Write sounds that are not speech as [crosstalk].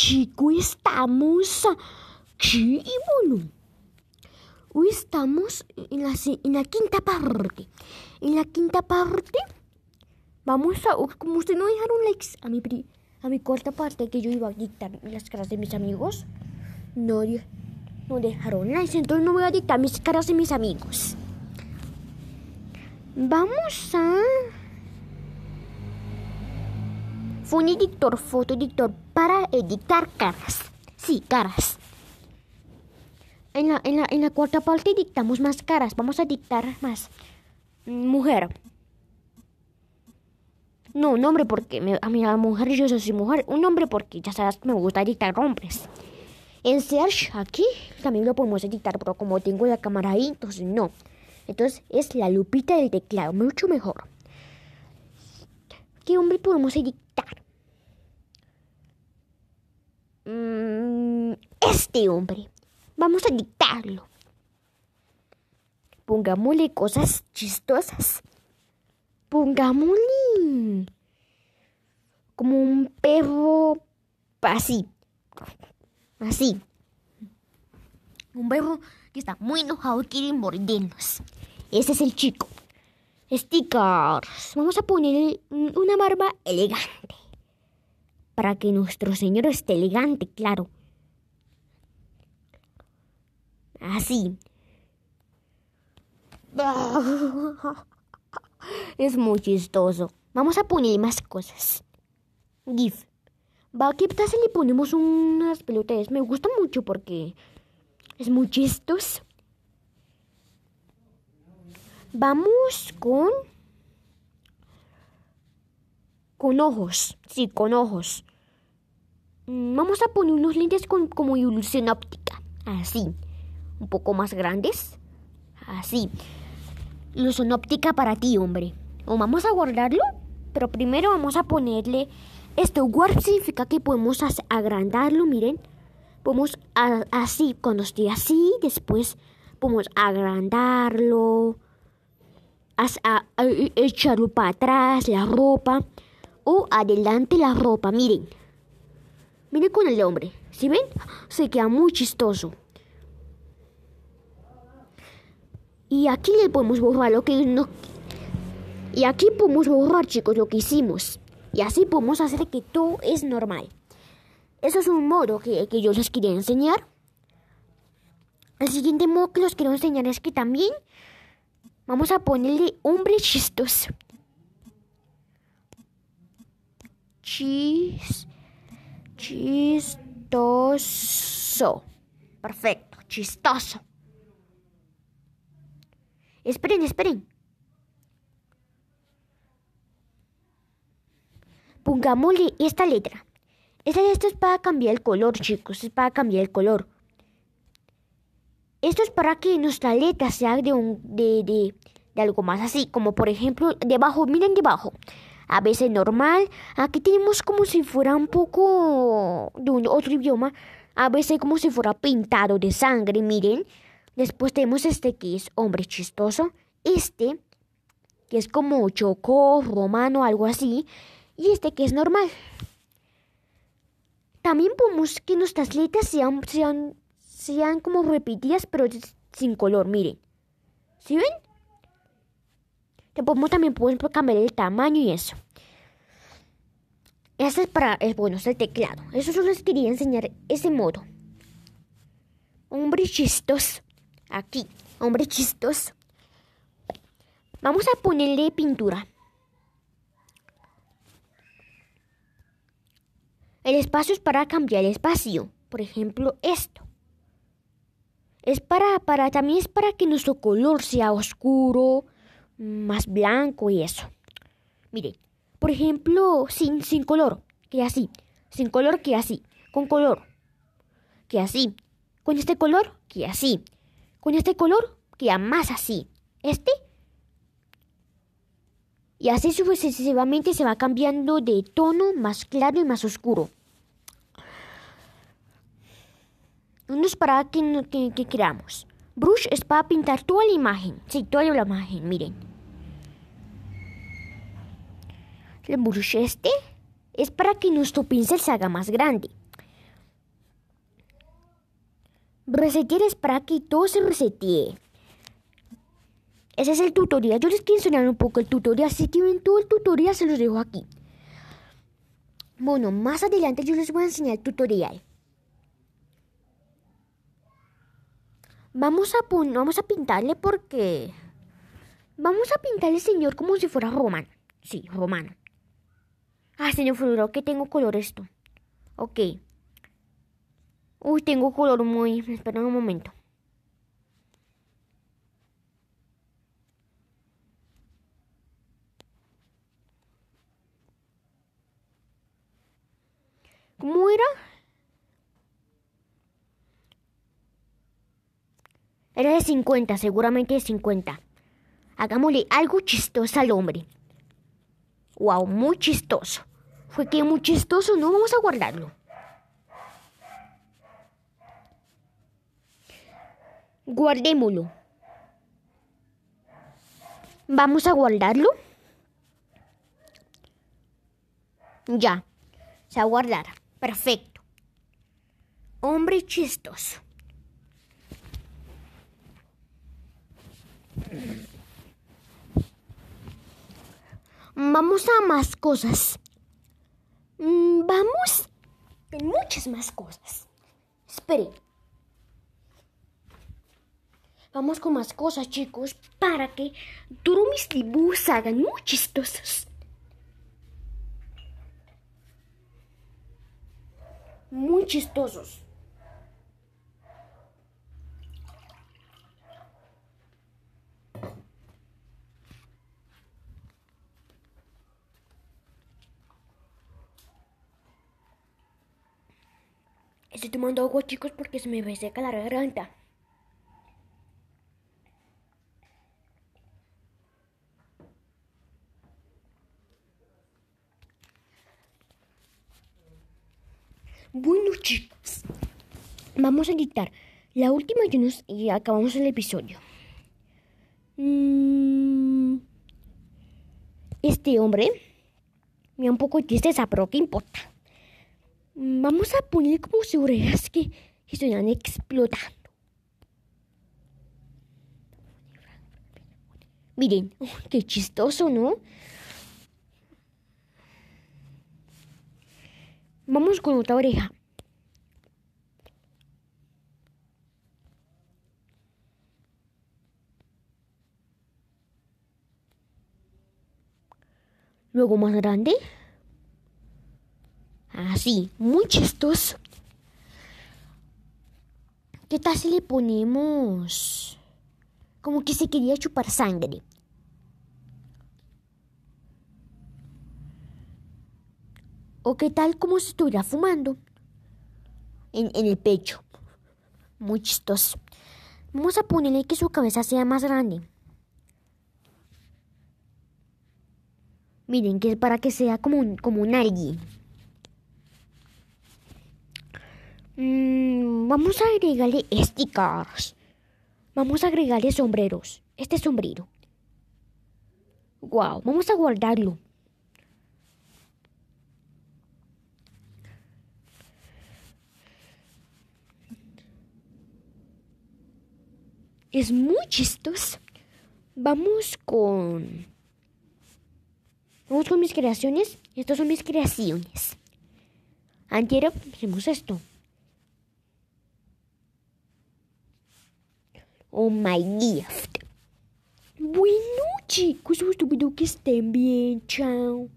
Chico, estamos aquí y bueno. Hoy estamos en la, quinta parte. En la quinta parte vamos a... Como ustedes no dejaron likes a mi, a mi cuarta parte que yo iba a dictar las caras de mis amigos, no, no dejaron likes, entonces no voy a dictar mis caras de mis amigos. Vamos a... Fue foto, para editar caras. Sí, caras. En la, cuarta parte dictamos más caras. Vamos a dictar más. Mm, mujer. No, un hombre porque a mí la mujer yo soy mujer. Un hombre porque ya sabes que me gusta editar hombres. En Search aquí también lo podemos editar, pero como tengo la cámara ahí, entonces no. Entonces es la lupita del teclado, mucho mejor. ¿Qué hombre podemos editar? Mm, este hombre, vamos a dictarlo. Pongámosle cosas chistosas. Pongámosle como un perro así. Así. Un perro que está muy enojado y quiere mordernos. Ese es el chico. Stickers. Vamos a ponerle una barba elegante para que nuestro Señor esté elegante, claro. Así. [laughs] Es muy chistoso. Vamos a poner más cosas. GIF. Va a quitarse le ponemos unas pelotas. Me gusta mucho porque es muy chistoso. Vamos con... Con ojos. Sí, con ojos. Mm, vamos a poner unos lentes con, como ilusión óptica. Así. Un poco más grandes. Así. Ilusión óptica para ti, hombre. O vamos a guardarlo. Pero primero vamos a ponerle. Esto warp significa que podemos agrandarlo, miren. Podemos así, cuando esté así, después podemos agrandarlo, a, echarlo para atrás, la ropa, o adelante la ropa, miren miren con el hombre. ¿Sí ven? Se queda muy chistoso. Y aquí le podemos borrar lo que no... Y aquí podemos borrar, chicos, lo que hicimos. Y así podemos hacer que todo es normal. Eso es un modo que, yo les quería enseñar. El siguiente modo que les quiero enseñar es que también vamos a ponerle hombre chistoso. Chis Chistoso. Perfecto, chistoso. Esperen, esperen. Pongámosle esta letra. Esta, letra es para cambiar el color, chicos. Es para cambiar el color. Esto es para que nuestra letra sea de, un, de, de algo más así. Como por ejemplo, debajo, miren debajo a veces normal. Aquí tenemos como si fuera un poco de otro idioma, a veces como si fuera pintado de sangre, miren. Después tenemos este que es hombre chistoso, este que es como chocó, romano, algo así, y este que es normal. También podemos que nuestras letras sean, sean como repetidas, pero sin color, miren. ¿Sí ven? también podemos cambiar el tamaño y eso. Este es para, bueno, es el teclado. Eso solo les quería enseñar ese modo. Hombre chistos. Aquí, hombre chistos. Vamos a ponerle pintura. El espacio es para cambiar el espacio. Por ejemplo, esto. Es para, para, también es para que nuestro color sea oscuro, más blanco y eso. Miren. por ejemplo, sin, sin color, que así. Sin color, que así. Con color, que así. Con este color, que así. Con este color, que más así. Este. Y así sucesivamente se va cambiando de tono más claro y más oscuro. No es para que, creamos. queramos. Brush es para pintar toda la imagen. Sí, toda la imagen, miren. el brush este es para que nuestro pincel se haga más grande. Resetear es para que todo se resetee. Ese es el tutorial. Yo les quiero enseñar un poco el tutorial, así que todo el tutorial, se los dejo aquí. Bueno, más adelante yo les voy a enseñar el tutorial. Vamos a, vamos a pintarle porque... Vamos a pintarle, señor, como si fuera romano. Sí, romano. Ah, señor Fururo, ¿qué tengo color esto? Ok. Uy, tengo color muy... Esperen un momento. ¿Cómo era? Era de 50, seguramente de 50. Hagámosle algo chistoso al hombre. Wow, muy chistoso. Fue que muy chistoso, ¿no? Vamos a guardarlo. Guardémoslo. Vamos a guardarlo. Ya. Se va a guardar. Perfecto. Hombre chistoso. Vamos a más cosas. muchas más cosas. Esperen. Vamos con más cosas, chicos, para que todos mis dibujos hagan muy chistosos. Muy chistosos. Estoy tomando agua, chicos, porque se me seca la garganta. Bueno, chicos, vamos a editar la última y, nos, acabamos el episodio. Mm, este hombre me da un poco de tristeza, pero ¿qué importa? Vamos a poner como si orejas que, que estuvieran explotando. Miren, oh, qué chistoso, ¿no? Vamos con otra oreja. Luego más grande. Sí, muy chistoso. ¿Qué tal si le ponemos como que se quería chupar sangre? ¿O qué tal como si estuviera fumando en, el pecho? Muy chistoso. Vamos a ponerle que su cabeza sea más grande. Miren, que es para que sea como un, como un alguien. Mm, vamos a agregarle stickers. Vamos a agregarle sombreros. Este sombrero. Wow, vamos a guardarlo. Es muy chistoso. Vamos con. Vamos con mis creaciones. Estas son mis creaciones. Antes hicimos esto. ¡Oh, my gift. Bueno chicos, os que estén bien, chao.